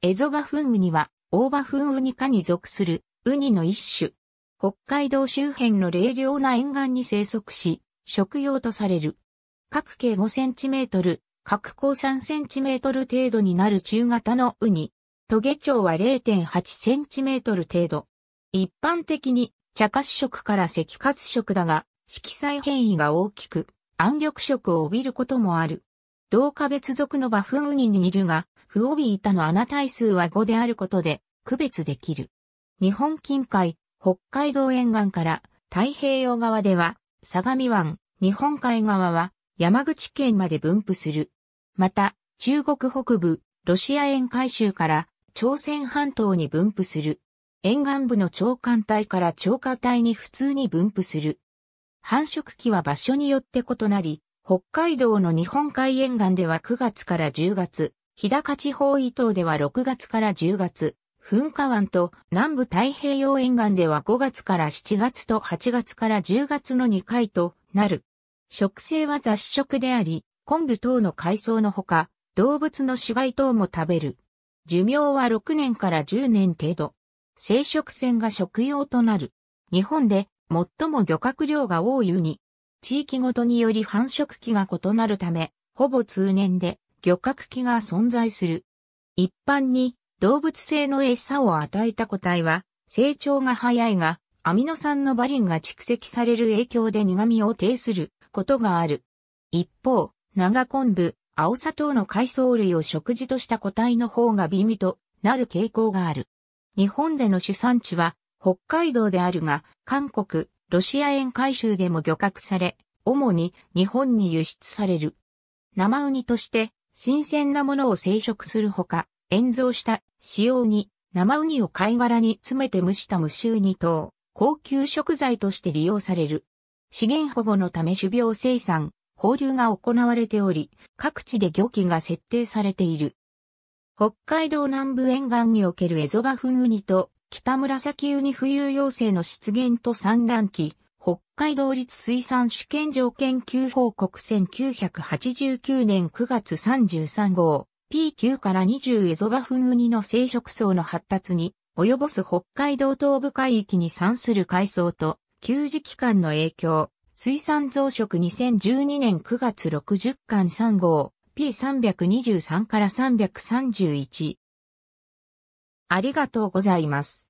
エゾバフンウニは、オオバフンウニ科に属する、ウニの一種。北海道周辺の冷涼な沿岸に生息し、食用とされる。各径5センチメートル、各高3センチメートル程度になる中型のウニ。トゲ長は0.8センチメートル程度。一般的に、茶褐色から赤褐色だが、色彩変異が大きく、暗緑色を帯びることもある。同化別属のバフンウニに似るが、フオビイタの穴体数は5であることで、区別できる。日本近海、北海道沿岸から太平洋側では、相模湾、日本海側は山口県まで分布する。また、中国北部、ロシア沿海州から朝鮮半島に分布する。沿岸部の長官帯から長下帯に普通に分布する。繁殖期は場所によって異なり、北海道の日本海沿岸では9月から10月、日高地方伊東では6月から10月、噴火湾と南部太平洋沿岸では5月から7月と8月から10月の2回となる。食性は雑食であり、昆布等の海藻のほか、動物の死骸等も食べる。寿命は6年から10年程度。生殖腺が食用となる。日本で最も漁獲量が多いウニ、地域ごとにより繁殖期が異なるため、ほぼ通年で漁獲期が存在する。一般に動物性の餌を与えた個体は成長が早いが、アミノ酸のバリンが蓄積される影響で苦味を呈することがある。一方、長昆布、青砂糖の海藻類を食事とした個体の方が美味となる傾向がある。日本での主産地は北海道であるが、韓国、ロシア沿海州でも漁獲され、主に日本に輸出される。生ウニとして新鮮なものを生殖するほか、塩蔵した塩ウニ、生ウニを貝殻に詰めて蒸した無臭ニ等、高級食材として利用される。資源保護のため種苗生産、放流が行われており、各地で漁期が設定されている。北海道南部沿岸におけるエゾバフンウニと北紫ウニ冬要請の出現と産卵期、北海道立水産試験場研究報告1989年9月33号、P9 から20エゾバフンウニの生殖層の発達に、及ぼす北海道東部海域に産する海藻と、給餌期間の影響、水産増殖2012年9月60巻3号、P323 から331、ありがとうございます。